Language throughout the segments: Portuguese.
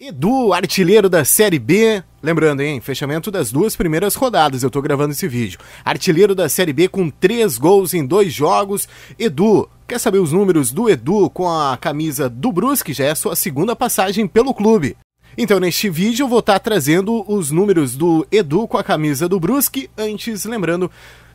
Edu, artilheiro da Série B. Lembrando, hein? Fechamento das duas primeiras rodadas. Eu tô gravando esse vídeo. Artilheiro da Série B com três gols em dois jogos. Edu, quer saber os números do Edu com a camisa do Brusque? Já é sua segunda passagem pelo clube. Então, neste vídeo, eu vou estar tá trazendo os números do Edu com a camisa do Brusque. Antes, lembrando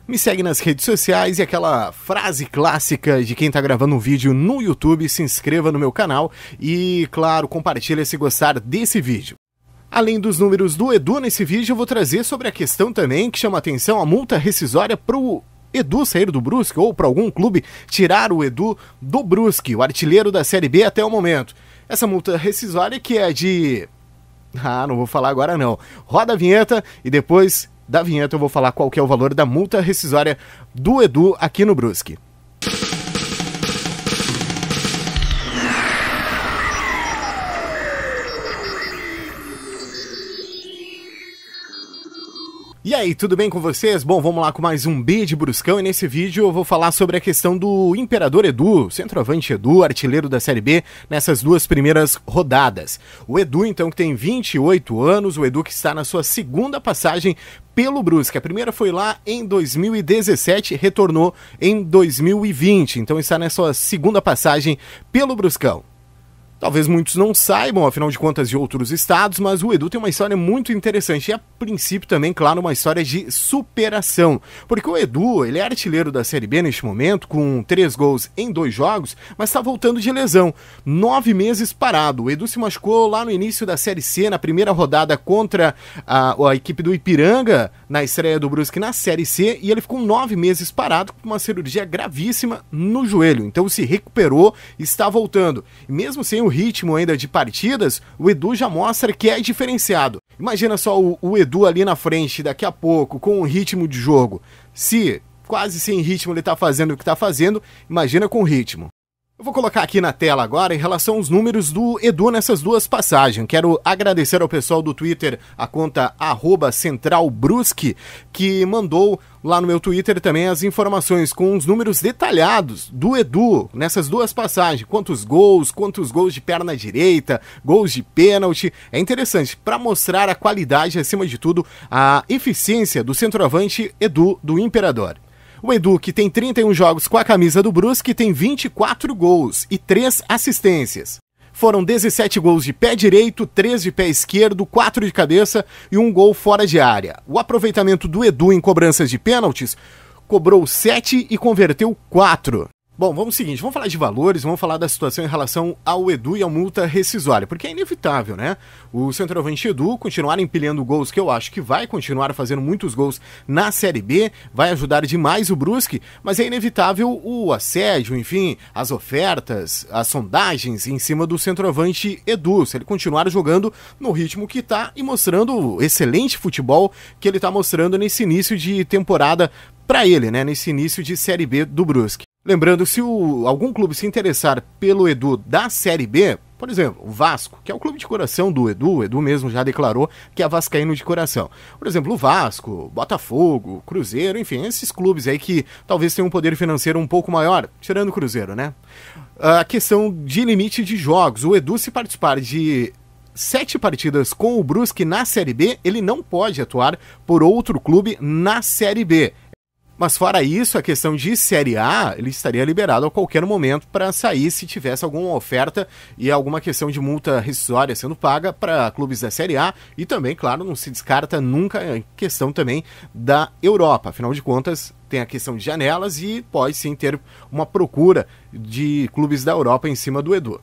me segue nas redes sociais e aquela frase clássica de quem está gravando um vídeo no YouTube, se inscreva no meu canal e, claro, compartilha se gostar desse vídeo. Além dos números do Edu nesse vídeo, eu vou trazer sobre a questão também que chama atenção a multa rescisória para o Edu sair do Brusque ou para algum clube tirar o Edu do Brusque, o artilheiro da Série B até o momento. Essa multa rescisória que é de ah, não vou falar agora não. Roda a vinheta e depois da vinheta eu vou falar qual que é o valor da multa rescisória do Edu aqui no Brusque. E aí, tudo bem com vocês? Bom, vamos lá com mais um B de Bruscão e nesse vídeo eu vou falar sobre a questão do Imperador Edu, centroavante Edu, artilheiro da Série B, nessas duas primeiras rodadas. O Edu, então, que tem 28 anos, o Edu que está na sua segunda passagem pelo Brusque. A primeira foi lá em 2017, retornou em 2020, então está na sua segunda passagem pelo Bruscão. Talvez muitos não saibam, afinal de contas, de outros estados, mas o Edu tem uma história muito interessante. E a princípio também, claro, uma história de superação. Porque o Edu, ele é artilheiro da Série B neste momento, com três gols em dois jogos, mas está voltando de lesão. Nove meses parado. O Edu se machucou lá no início da Série C, na primeira rodada contra a, a equipe do Ipiranga, na estreia do Brusque na Série C, e ele ficou nove meses parado com uma cirurgia gravíssima no joelho. Então se recuperou e está voltando. E mesmo sem o ritmo ainda de partidas, o Edu já mostra que é diferenciado. Imagina só o, o Edu ali na frente, daqui a pouco, com o ritmo de jogo. Se quase sem ritmo ele está fazendo o que está fazendo, imagina com ritmo. Eu vou colocar aqui na tela agora em relação aos números do Edu nessas duas passagens. Quero agradecer ao pessoal do Twitter, a conta centralbrusque, que mandou lá no meu Twitter também as informações com os números detalhados do Edu nessas duas passagens, quantos gols, quantos gols de perna direita, gols de pênalti. É interessante para mostrar a qualidade, acima de tudo, a eficiência do centroavante Edu do Imperador. O Edu, que tem 31 jogos com a camisa do Brusque, tem 24 gols e 3 assistências. Foram 17 gols de pé direito, 3 de pé esquerdo, 4 de cabeça e um gol fora de área. O aproveitamento do Edu em cobranças de pênaltis cobrou 7 e converteu 4. Bom, vamos seguinte, vamos falar de valores, vamos falar da situação em relação ao Edu e à multa rescisória, porque é inevitável, né? O centroavante Edu continuar empilhando gols, que eu acho que vai continuar fazendo muitos gols na Série B, vai ajudar demais o Brusque, mas é inevitável o assédio, enfim, as ofertas, as sondagens em cima do centroavante Edu, se ele continuar jogando no ritmo que tá e mostrando o excelente futebol que ele tá mostrando nesse início de temporada para ele, né, nesse início de Série B do Brusque. Lembrando, se o, algum clube se interessar pelo Edu da Série B, por exemplo, o Vasco, que é o clube de coração do Edu, o Edu mesmo já declarou que é vascaíno de coração. Por exemplo, o Vasco, Botafogo, Cruzeiro, enfim, esses clubes aí que talvez tenham um poder financeiro um pouco maior, tirando o Cruzeiro, né? A questão de limite de jogos. O Edu, se participar de sete partidas com o Brusque na Série B, ele não pode atuar por outro clube na Série B. Mas fora isso, a questão de Série A, ele estaria liberado a qualquer momento para sair se tivesse alguma oferta e alguma questão de multa rescisória sendo paga para clubes da Série A e também, claro, não se descarta nunca a questão também da Europa. Afinal de contas, tem a questão de janelas e pode sim ter uma procura de clubes da Europa em cima do Edu.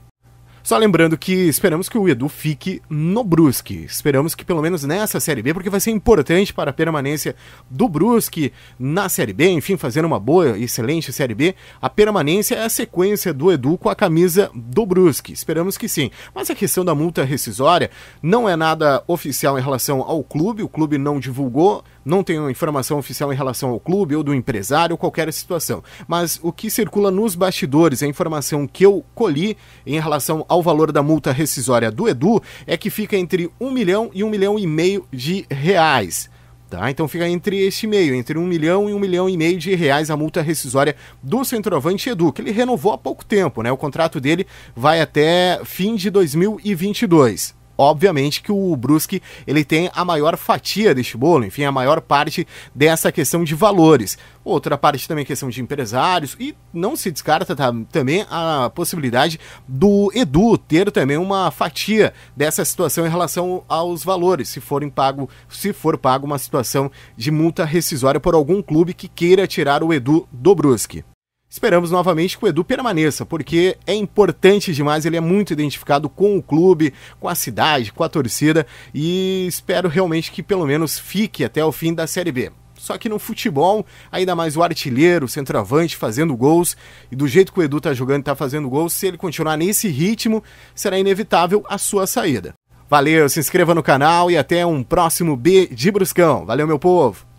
Só lembrando que esperamos que o Edu fique no Brusque. Esperamos que pelo menos nessa Série B, porque vai ser importante para a permanência do Brusque na Série B, enfim, fazendo uma boa e excelente Série B. A permanência é a sequência do Edu com a camisa do Brusque. Esperamos que sim. Mas a questão da multa rescisória não é nada oficial em relação ao clube, o clube não divulgou não tenho informação oficial em relação ao clube ou do empresário ou qualquer situação, mas o que circula nos bastidores, a informação que eu colhi em relação ao valor da multa rescisória do Edu é que fica entre 1 milhão e 1 milhão e meio de reais. Tá, então fica entre este meio, entre 1 milhão e 1 milhão e meio de reais a multa rescisória do centroavante Edu, que ele renovou há pouco tempo, né? O contrato dele vai até fim de 2022 obviamente que o Brusque ele tem a maior fatia deste bolo, enfim, a maior parte dessa questão de valores. Outra parte também é questão de empresários e não se descarta tá, também a possibilidade do Edu ter também uma fatia dessa situação em relação aos valores, se forem pago, se for pago uma situação de multa rescisória por algum clube que queira tirar o Edu do Brusque. Esperamos novamente que o Edu permaneça, porque é importante demais, ele é muito identificado com o clube, com a cidade, com a torcida e espero realmente que pelo menos fique até o fim da Série B. Só que no futebol, ainda mais o artilheiro, o centroavante fazendo gols, e do jeito que o Edu está jogando e tá fazendo gols, se ele continuar nesse ritmo, será inevitável a sua saída. Valeu, se inscreva no canal e até um próximo B de Bruscão. Valeu, meu povo!